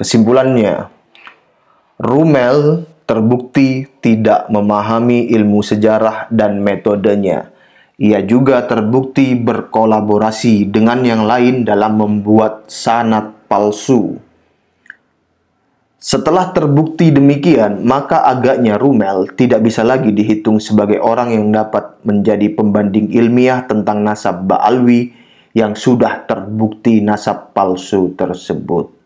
Kesimpulannya, Rumel terbukti tidak memahami ilmu sejarah dan metodenya. Ia juga terbukti berkolaborasi dengan yang lain dalam membuat sanat palsu. Setelah terbukti demikian, maka agaknya Rumel tidak bisa lagi dihitung sebagai orang yang dapat menjadi pembanding ilmiah tentang nasab Ba'alwi yang sudah terbukti nasab palsu tersebut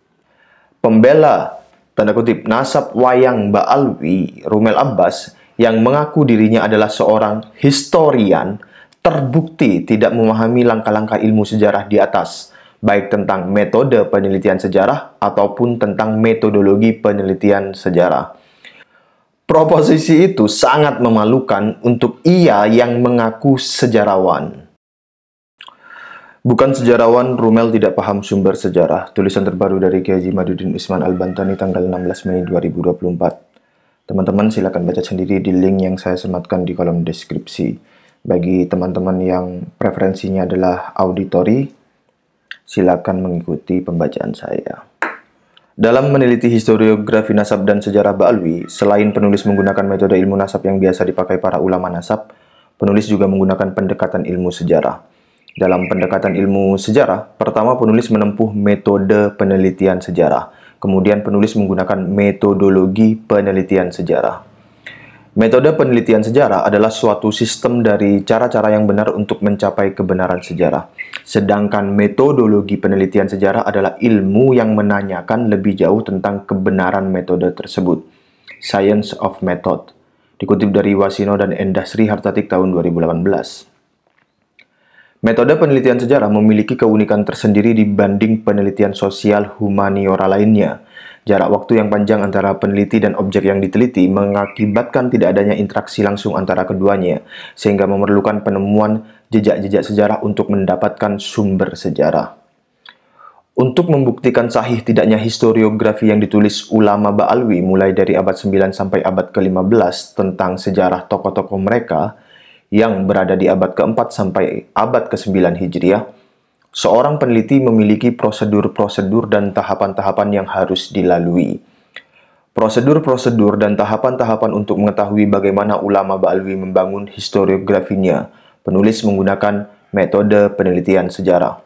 pembela tanda kutip nasab wayang Ba'alwi Rumel Abbas yang mengaku dirinya adalah seorang historian terbukti tidak memahami langkah-langkah ilmu sejarah di atas baik tentang metode penelitian sejarah ataupun tentang metodologi penelitian sejarah. Proposisi itu sangat memalukan untuk ia yang mengaku sejarawan. Bukan sejarawan, Rumel tidak paham sumber sejarah. Tulisan terbaru dari Kiai Madudin Isman Al-Bantani tanggal 16 Mei 2024. Teman-teman silakan baca sendiri di link yang saya sematkan di kolom deskripsi. Bagi teman-teman yang preferensinya adalah auditori, silakan mengikuti pembacaan saya. Dalam meneliti historiografi nasab dan sejarah Ba'alwi, selain penulis menggunakan metode ilmu nasab yang biasa dipakai para ulama nasab, penulis juga menggunakan pendekatan ilmu sejarah. Dalam pendekatan ilmu sejarah, pertama penulis menempuh metode penelitian sejarah, kemudian penulis menggunakan metodologi penelitian sejarah. Metode penelitian sejarah adalah suatu sistem dari cara-cara yang benar untuk mencapai kebenaran sejarah. Sedangkan metodologi penelitian sejarah adalah ilmu yang menanyakan lebih jauh tentang kebenaran metode tersebut. Science of Method, dikutip dari Wasino dan Endasri Hartatik tahun 2018. Metode penelitian sejarah memiliki keunikan tersendiri dibanding penelitian sosial humaniora lainnya. Jarak waktu yang panjang antara peneliti dan objek yang diteliti mengakibatkan tidak adanya interaksi langsung antara keduanya, sehingga memerlukan penemuan jejak-jejak sejarah untuk mendapatkan sumber sejarah. Untuk membuktikan sahih tidaknya historiografi yang ditulis ulama Ba'alwi mulai dari abad 9 sampai abad ke-15 tentang sejarah tokoh-tokoh mereka, yang berada di abad keempat sampai abad ke-9 Hijriah, seorang peneliti memiliki prosedur-prosedur dan tahapan-tahapan yang harus dilalui. Prosedur-prosedur dan tahapan-tahapan untuk mengetahui bagaimana ulama Ba'alwi membangun historiografinya, penulis menggunakan metode penelitian sejarah.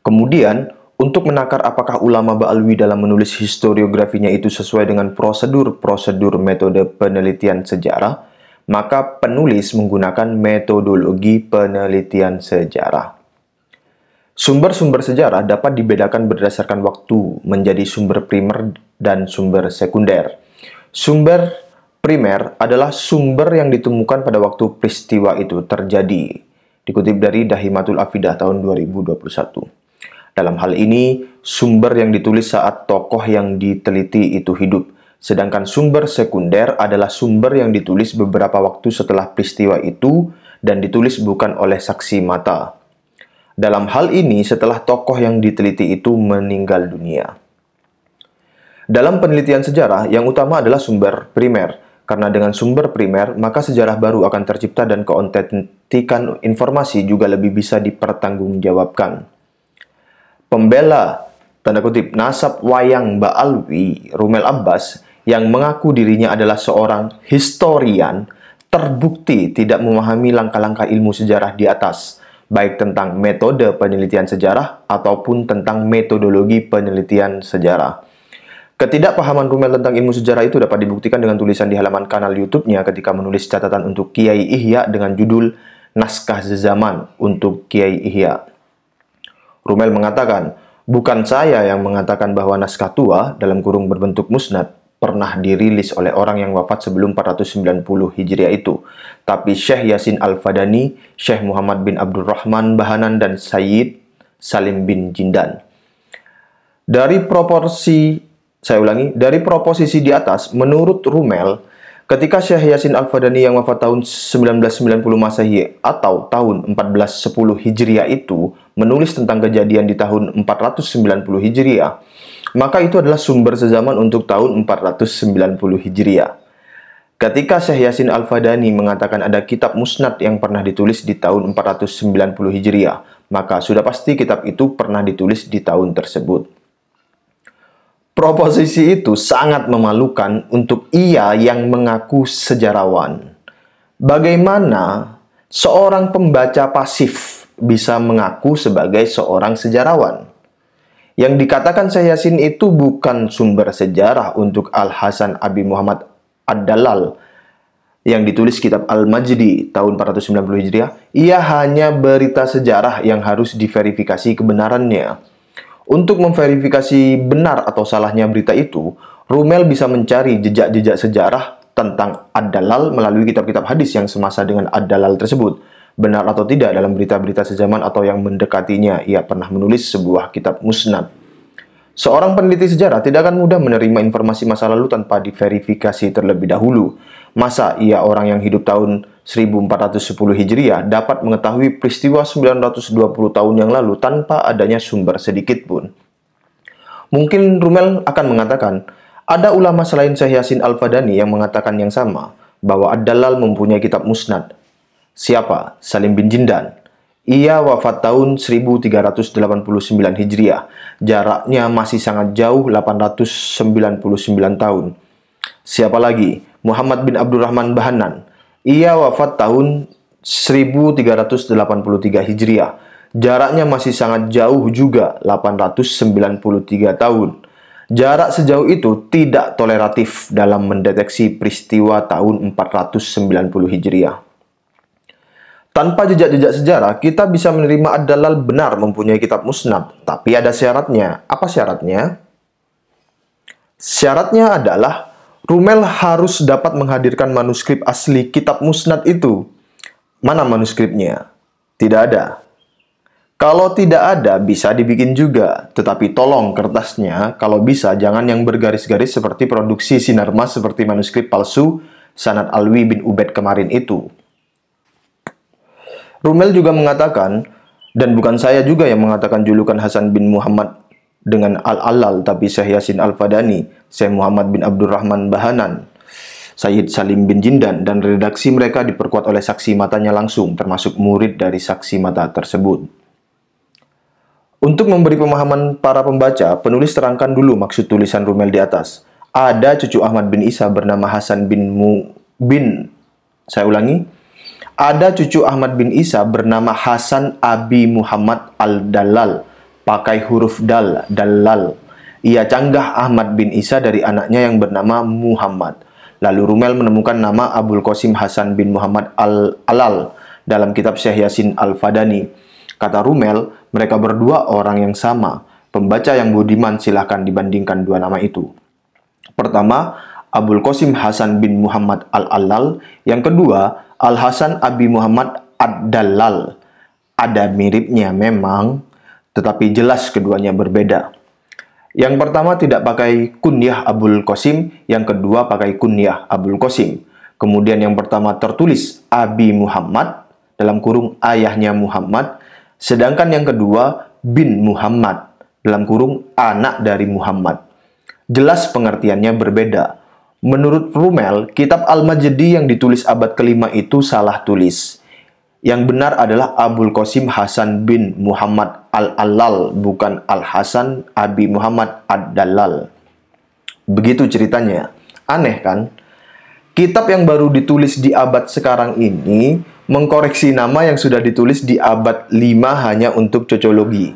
Kemudian, untuk menakar apakah ulama Ba'alwi dalam menulis historiografinya itu sesuai dengan prosedur-prosedur metode penelitian sejarah, maka penulis menggunakan metodologi penelitian sejarah. Sumber-sumber sejarah dapat dibedakan berdasarkan waktu menjadi sumber primer dan sumber sekunder. Sumber primer adalah sumber yang ditemukan pada waktu peristiwa itu terjadi, dikutip dari Dahimatul Afidah tahun 2021. Dalam hal ini, sumber yang ditulis saat tokoh yang diteliti itu hidup, Sedangkan sumber sekunder adalah sumber yang ditulis beberapa waktu setelah peristiwa itu dan ditulis bukan oleh saksi mata. Dalam hal ini, setelah tokoh yang diteliti itu meninggal dunia. Dalam penelitian sejarah, yang utama adalah sumber primer, karena dengan sumber primer, maka sejarah baru akan tercipta dan keontentikan informasi juga lebih bisa dipertanggungjawabkan. Pembela, tanda kutip, nasab wayang Ba'alwi, Rumel Abbas, yang mengaku dirinya adalah seorang historian terbukti tidak memahami langkah-langkah ilmu sejarah di atas, baik tentang metode penelitian sejarah ataupun tentang metodologi penelitian sejarah. Ketidakpahaman Rumel tentang ilmu sejarah itu dapat dibuktikan dengan tulisan di halaman kanal YouTube-nya ketika menulis catatan untuk Kiai Ihya dengan judul Naskah zaman untuk Kiai Ihya. Rumel mengatakan, bukan saya yang mengatakan bahwa naskah tua dalam kurung berbentuk musnad pernah dirilis oleh orang yang wafat sebelum 490 Hijriah itu. Tapi Syekh Yasin Al-Fadani, Syekh Muhammad bin Abdul Rahman Bahanan, dan Sayyid Salim bin Jindan. Dari proporsi, saya ulangi, dari proposisi di atas, menurut Rumel, ketika Syekh Yasin Al-Fadani yang wafat tahun 1990 Masehi atau tahun 1410 Hijriah itu menulis tentang kejadian di tahun 490 Hijriah, maka itu adalah sumber sezaman untuk tahun 490 Hijriah. Ketika Syekh Yasin Al-Fadani mengatakan ada kitab musnad yang pernah ditulis di tahun 490 Hijriah, maka sudah pasti kitab itu pernah ditulis di tahun tersebut. Proposisi itu sangat memalukan untuk ia yang mengaku sejarawan. Bagaimana seorang pembaca pasif bisa mengaku sebagai seorang sejarawan? Yang dikatakan Syekh Yasin itu bukan sumber sejarah untuk Al-Hasan Abi Muhammad Ad-Dalal yang ditulis kitab Al-Majdi tahun 490 Hijriah, ia hanya berita sejarah yang harus diverifikasi kebenarannya. Untuk memverifikasi benar atau salahnya berita itu, Rumel bisa mencari jejak-jejak sejarah tentang Ad-Dalal melalui kitab-kitab hadis yang semasa dengan Ad-Dalal tersebut benar atau tidak dalam berita-berita sejaman atau yang mendekatinya. Ia pernah menulis sebuah kitab musnad. Seorang peneliti sejarah tidak akan mudah menerima informasi masa lalu tanpa diverifikasi terlebih dahulu. Masa ia orang yang hidup tahun 1410 Hijriah dapat mengetahui peristiwa 920 tahun yang lalu tanpa adanya sumber sedikit pun. Mungkin Rumel akan mengatakan, ada ulama selain Syekh Yasin Al-Fadani yang mengatakan yang sama, bahwa Ad-Dalal mempunyai kitab musnad, Siapa? Salim bin Jindan. Ia wafat tahun 1389 Hijriah. Jaraknya masih sangat jauh 899 tahun. Siapa lagi? Muhammad bin Abdurrahman Bahanan. Ia wafat tahun 1383 Hijriah. Jaraknya masih sangat jauh juga 893 tahun. Jarak sejauh itu tidak toleratif dalam mendeteksi peristiwa tahun 490 Hijriah. Tanpa jejak-jejak sejarah, kita bisa menerima ad-dalal benar mempunyai kitab musnad. Tapi ada syaratnya. Apa syaratnya? Syaratnya adalah Rumel harus dapat menghadirkan manuskrip asli kitab musnad itu. Mana manuskripnya? Tidak ada. Kalau tidak ada, bisa dibikin juga. Tetapi tolong kertasnya, kalau bisa jangan yang bergaris-garis seperti produksi Sinarmas seperti manuskrip palsu Sanad Alwi bin Ubed kemarin itu. Rumel juga mengatakan, dan bukan saya juga yang mengatakan julukan Hasan bin Muhammad dengan Al-Alal, tapi Syekh Yasin Al-Fadani, Syekh Muhammad bin Abdurrahman Bahanan, Sayyid Salim bin Jindan, dan redaksi mereka diperkuat oleh saksi matanya langsung, termasuk murid dari saksi mata tersebut. Untuk memberi pemahaman para pembaca, penulis terangkan dulu maksud tulisan Rumel di atas. Ada cucu Ahmad bin Isa bernama Hasan bin Mu bin saya ulangi ada cucu Ahmad bin Isa bernama Hasan Abi Muhammad Al-Dalal, pakai huruf dal, dalal. Ia canggah Ahmad bin Isa dari anaknya yang bernama Muhammad. Lalu Rumel menemukan nama Abul Qasim Hasan bin Muhammad Al-Alal dalam kitab Syekh Yasin Al-Fadani. Kata Rumel, mereka berdua orang yang sama. Pembaca yang budiman silahkan dibandingkan dua nama itu. Pertama, Abul Qasim Hasan bin Muhammad Al-Alal. Yang kedua, Al-Hasan Abi Muhammad Ad-Dalal. Ada miripnya memang, tetapi jelas keduanya berbeda. Yang pertama tidak pakai kunyah Abul Qasim, yang kedua pakai kunyah Abul Qasim. Kemudian yang pertama tertulis Abi Muhammad, dalam kurung ayahnya Muhammad, sedangkan yang kedua bin Muhammad, dalam kurung anak dari Muhammad. Jelas pengertiannya berbeda Menurut Rumel, kitab Al-Majdi yang ditulis abad kelima itu salah tulis. Yang benar adalah Abul Qasim Hasan bin Muhammad Al-Alal, bukan Al-Hasan Abi Muhammad Ad-Dalal. Begitu ceritanya. Aneh kan? Kitab yang baru ditulis di abad sekarang ini mengkoreksi nama yang sudah ditulis di abad 5 hanya untuk cocologi.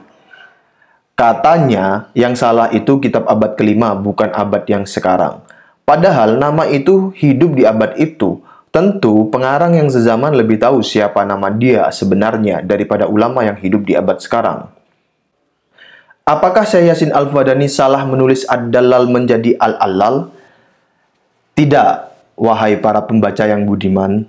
Katanya yang salah itu kitab abad kelima bukan abad yang sekarang. Padahal nama itu hidup di abad itu. Tentu pengarang yang sezaman lebih tahu siapa nama dia sebenarnya daripada ulama yang hidup di abad sekarang. Apakah Syekh Yasin Al-Fadani salah menulis ad dallal menjadi Al-Allal? Tidak, wahai para pembaca yang budiman.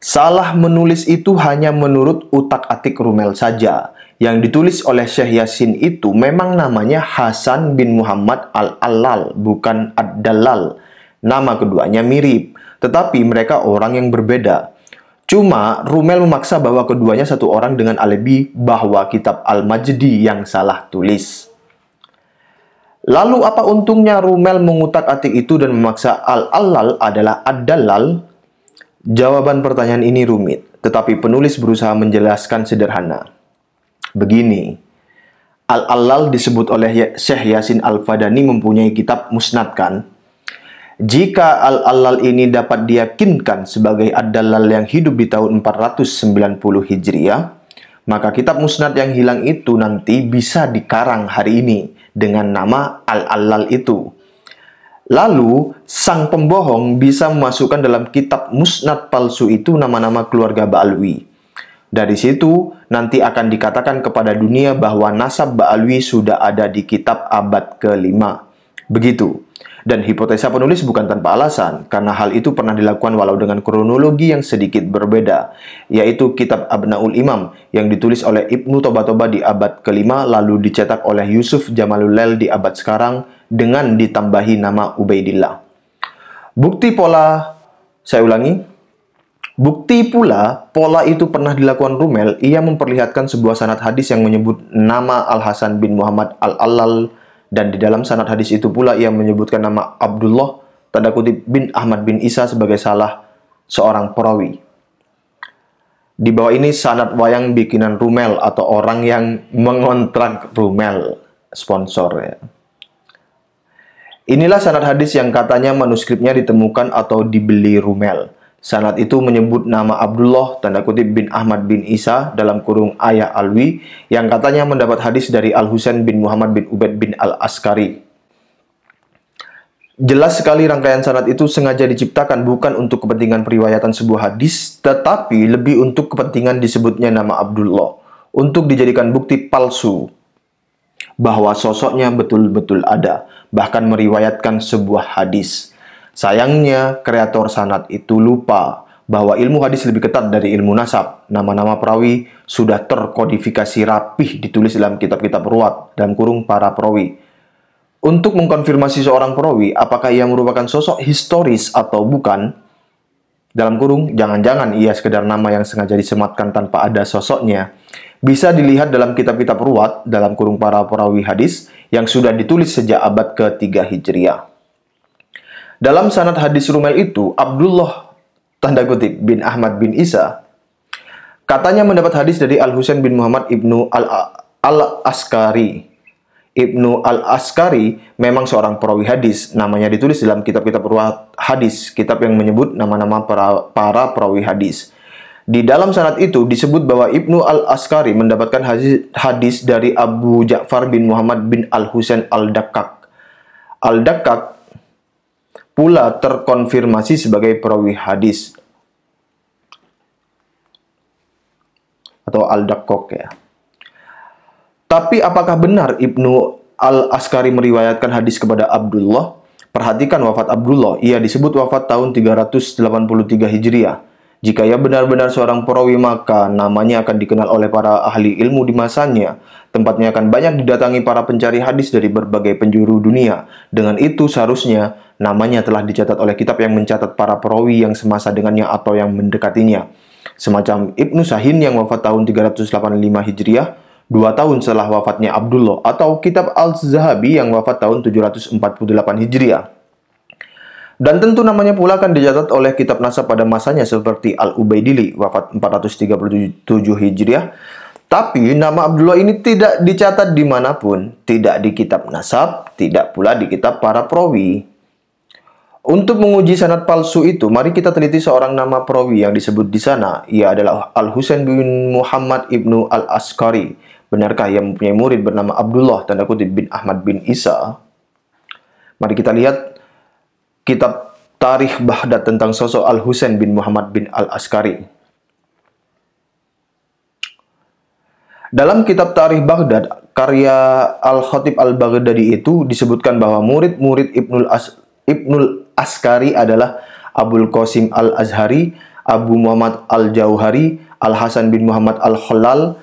Salah menulis itu hanya menurut utak-atik Rumel saja. Yang ditulis oleh Syekh Yasin itu memang namanya Hasan bin Muhammad Al-Allal, bukan ad dallal Nama keduanya mirip, tetapi mereka orang yang berbeda. Cuma, Rumel memaksa bahwa keduanya satu orang dengan alibi bahwa kitab Al-Majdi yang salah tulis. Lalu apa untungnya Rumel mengutak-atik itu dan memaksa Al-Allal adalah Ad-Dalal? Jawaban pertanyaan ini rumit, tetapi penulis berusaha menjelaskan sederhana. Begini, Al-Allal disebut oleh Syekh Yasin Al-Fadani mempunyai kitab musnadkan, jika al alal ini dapat diyakinkan sebagai Ad-Dallal yang hidup di tahun 490 Hijriah, maka kitab musnad yang hilang itu nanti bisa dikarang hari ini dengan nama al alal itu. Lalu, sang pembohong bisa memasukkan dalam kitab musnad palsu itu nama-nama keluarga Ba'alwi. Dari situ, nanti akan dikatakan kepada dunia bahwa nasab Ba'alwi sudah ada di kitab abad kelima. Begitu. Dan hipotesa penulis bukan tanpa alasan, karena hal itu pernah dilakukan walau dengan kronologi yang sedikit berbeda, yaitu kitab Abnaul Imam yang ditulis oleh Ibnu Toba-Toba di abad kelima lalu dicetak oleh Yusuf Jamalul Lel di abad sekarang dengan ditambahi nama Ubaidillah. Bukti pola, saya ulangi, Bukti pula, pola itu pernah dilakukan Rumel, ia memperlihatkan sebuah sanad hadis yang menyebut nama Al-Hasan bin Muhammad Al-Allal dan di dalam sanad hadis itu pula ia menyebutkan nama Abdullah tanda kutip bin Ahmad bin Isa sebagai salah seorang perawi. Di bawah ini sanad wayang bikinan Rumel atau orang yang mengontrak Rumel sponsor ya. Inilah sanad hadis yang katanya manuskripnya ditemukan atau dibeli Rumel. Sanat itu menyebut nama Abdullah tanda kutip bin Ahmad bin Isa dalam kurung Ayah Alwi yang katanya mendapat hadis dari Al Husain bin Muhammad bin Ubed bin Al Askari. Jelas sekali rangkaian sanat itu sengaja diciptakan bukan untuk kepentingan periwayatan sebuah hadis, tetapi lebih untuk kepentingan disebutnya nama Abdullah, untuk dijadikan bukti palsu bahwa sosoknya betul-betul ada, bahkan meriwayatkan sebuah hadis. Sayangnya, kreator sanad itu lupa bahwa ilmu hadis lebih ketat dari ilmu nasab. Nama-nama perawi sudah terkodifikasi rapih ditulis dalam kitab-kitab ruwat dalam kurung para perawi. Untuk mengkonfirmasi seorang perawi apakah ia merupakan sosok historis atau bukan, dalam kurung, jangan-jangan ia sekedar nama yang sengaja disematkan tanpa ada sosoknya, bisa dilihat dalam kitab-kitab ruwat dalam kurung para perawi hadis yang sudah ditulis sejak abad ke-3 Hijriah. Dalam sanad hadis Rumel itu, Abdullah tanda kutip bin Ahmad bin Isa katanya mendapat hadis dari Al Husain bin Muhammad ibnu Al, Al Askari. Ibnu Al Askari memang seorang perawi hadis, namanya ditulis dalam kitab-kitab hadis, kitab yang menyebut nama-nama para, para perawi hadis. Di dalam sanad itu disebut bahwa Ibnu Al-Askari mendapatkan hadis, dari Abu Ja'far bin Muhammad bin Al-Husain Al-Dakkak. Al-Dakkak pula terkonfirmasi sebagai perawi hadis atau al dakok ya. Tapi apakah benar Ibnu Al-Askari meriwayatkan hadis kepada Abdullah? Perhatikan wafat Abdullah, ia disebut wafat tahun 383 Hijriah. Jika ia benar-benar seorang perawi maka namanya akan dikenal oleh para ahli ilmu di masanya. Tempatnya akan banyak didatangi para pencari hadis dari berbagai penjuru dunia. Dengan itu seharusnya namanya telah dicatat oleh kitab yang mencatat para perawi yang semasa dengannya atau yang mendekatinya. Semacam Ibnu Sahin yang wafat tahun 385 Hijriah, dua tahun setelah wafatnya Abdullah, atau kitab Al-Zahabi yang wafat tahun 748 Hijriah. Dan tentu namanya pula akan dicatat oleh kitab nasab pada masanya seperti Al-Ubaidili wafat 437 Hijriah. Tapi nama Abdullah ini tidak dicatat dimanapun, tidak di kitab nasab, tidak pula di kitab para perawi. Untuk menguji sanat palsu itu, mari kita teliti seorang nama perawi yang disebut di sana. Ia adalah Al-Husain bin Muhammad ibnu Al-Askari. Benarkah ia mempunyai murid bernama Abdullah, tanda kutip bin Ahmad bin Isa? Mari kita lihat kitab Tarikh Baghdad tentang sosok Al-Husain bin Muhammad bin Al-Askari. Dalam kitab Tarikh Baghdad, karya Al-Khatib Al-Baghdadi itu disebutkan bahwa murid-murid Ibnul, As Ibnul Askari adalah Abul Qasim Al-Azhari, Abu Muhammad Al-Jauhari, Al-Hasan bin Muhammad Al-Khalal,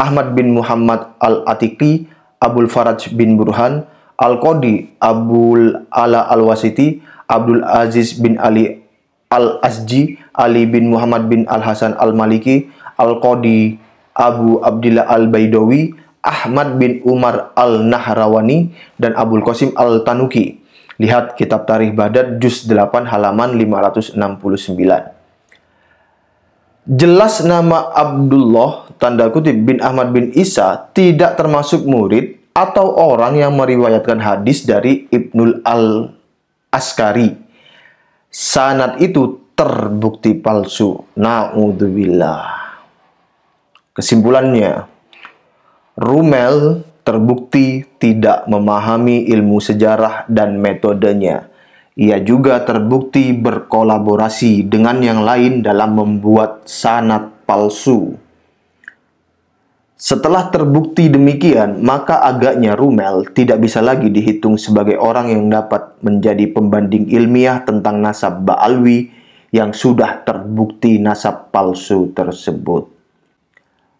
Ahmad bin Muhammad Al-Atiki, Abul Faraj bin Burhan, Al-Qadi, Abul Ala Al-Wasiti, Abdul Aziz bin Ali Al-Azji, Ali bin Muhammad bin Al-Hasan Al-Maliki, Al-Qadi Abu Abdillah Al-Baidawi, Ahmad bin Umar Al-Nahrawani, dan Abul Qasim Al-Tanuki. Lihat kitab Tarikh Badar juz 8 halaman 569. Jelas nama Abdullah tanda kutip bin Ahmad bin Isa tidak termasuk murid atau orang yang meriwayatkan hadis dari Ibnul Al Askari. Sanat itu terbukti palsu. Na'udzubillah. Kesimpulannya, Rumel terbukti tidak memahami ilmu sejarah dan metodenya. Ia juga terbukti berkolaborasi dengan yang lain dalam membuat sanat palsu. Setelah terbukti demikian, maka agaknya Rumel tidak bisa lagi dihitung sebagai orang yang dapat menjadi pembanding ilmiah tentang nasab Ba'alwi yang sudah terbukti nasab palsu tersebut.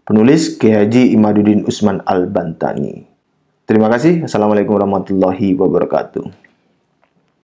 Penulis Kiai Haji Imaduddin Usman Al-Bantani. Terima kasih. Assalamualaikum warahmatullahi wabarakatuh.